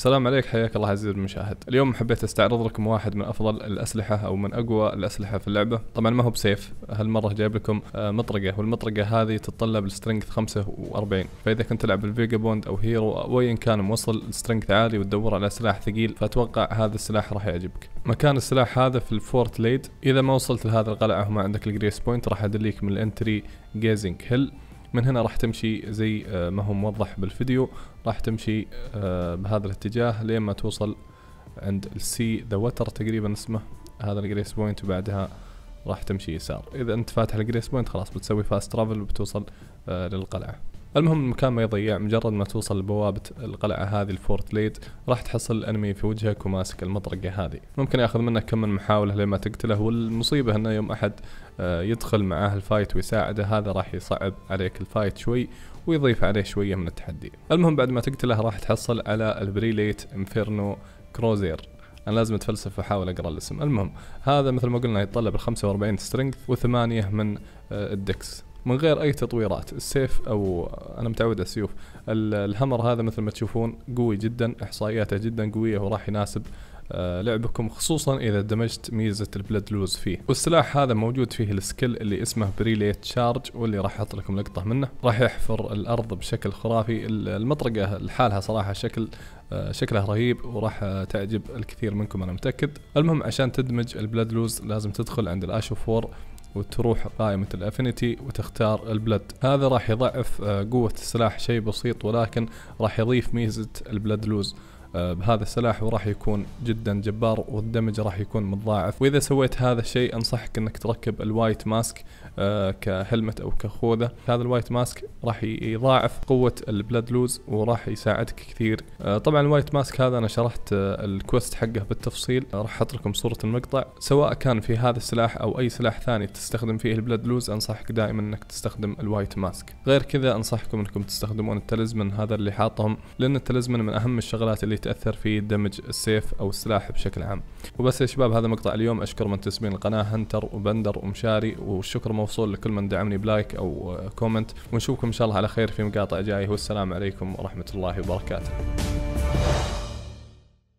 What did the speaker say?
السلام عليك حياك الله عزيزي المشاهد اليوم حبيت استعرض لكم واحد من افضل الاسلحه او من اقوى الاسلحه في اللعبه طبعا ما هو بسيف هالمره جايب لكم آه، مطرقه والمطرقه هذه تتطلب السترينث 45 فاذا كنت تلعب بالفيجا بوند او هيرو او ايا كان موصل السترينث عالي وتدور على سلاح ثقيل فاتوقع هذا السلاح راح يعجبك مكان السلاح هذا في الفورت ليد اذا ما وصلت لهذا القلعه وما عندك الجريس بوينت راح ادليك من الانتري جيزنج هيل من هنا راح تمشي زي آه، ما هو موضح بالفيديو راح تمشي آه، بهذا الاتجاه لين ما توصل عند السي ذا وتر تقريبا اسمه هذا الجريس بوينت وبعدها راح تمشي يسار اذا انت فاتح الجريس بوينت خلاص بتسوي فاست ترافل وبتوصل للقلعه المهم المكان ما يضيع مجرد ما توصل لبوابة القلعة هذه الفورت ليد راح تحصل الانمي في وجهك وماسك المطرقة هذه ممكن ياخذ منك كم من محاولة لما تقتله والمصيبة انه يوم احد آه، يدخل معاه الفايت ويساعده هذا راح يصعب عليك الفايت شوي ويضيف عليه شوية من التحدي المهم بعد ما تقتله راح تحصل على البريليت انفيرنو كروزير انا لازم اتفلسف واحاول اقرا الاسم المهم هذا مثل ما قلنا يتطلب ال 45 سترينث و8 من آه، الدكس من غير اي تطويرات السيف او انا متعود على السيوف الهمر هذا مثل ما تشوفون قوي جدا احصائياته جدا قويه وراح يناسب آه، لعبكم خصوصا اذا دمجت ميزه البلد لوز فيه والسلاح هذا موجود فيه السكيل اللي اسمه بريليت شارج واللي راح احط لكم لقطه منه راح يحفر الارض بشكل خرافي المطرقه لحالها صراحه شكل آه، شكله رهيب وراح تعجب الكثير منكم انا متاكد المهم عشان تدمج البلد لوز لازم تدخل عند الاشوف 4 وتروح قائمة الافينيتي وتختار البلد هذا راح يضعف آه، قوة السلاح شيء بسيط ولكن راح يضيف ميزة البلد لوز بهذا آه، السلاح وراح يكون جدا جبار والدمج راح يكون متضاعف واذا سويت هذا الشيء انصحك انك تركب الوايت ماسك آه، كهلمت او كخوذه هذا الوايت ماسك راح يضاعف قوه البلاد لوز وراح يساعدك كثير آه، طبعا الوايت ماسك هذا انا شرحت الكوست حقه بالتفصيل راح احط لكم صوره المقطع سواء كان في هذا السلاح او اي سلاح ثاني تستخدم فيه البلاد لوز انصحك دائما انك تستخدم الوايت ماسك غير كذا انصحكم انكم تستخدمون التلزمن هذا اللي حاطهم لان التلزمن من اهم الشغلات اللي يتأثر في دمج السيف أو السلاح بشكل عام وبس يا شباب هذا مقطع اليوم أشكر من تسمين القناة هنتر وبندر ومشاري والشكر موصول لكل من دعمني بلايك أو كومنت ونشوفكم إن شاء الله على خير في مقاطع جاية والسلام عليكم ورحمة الله وبركاته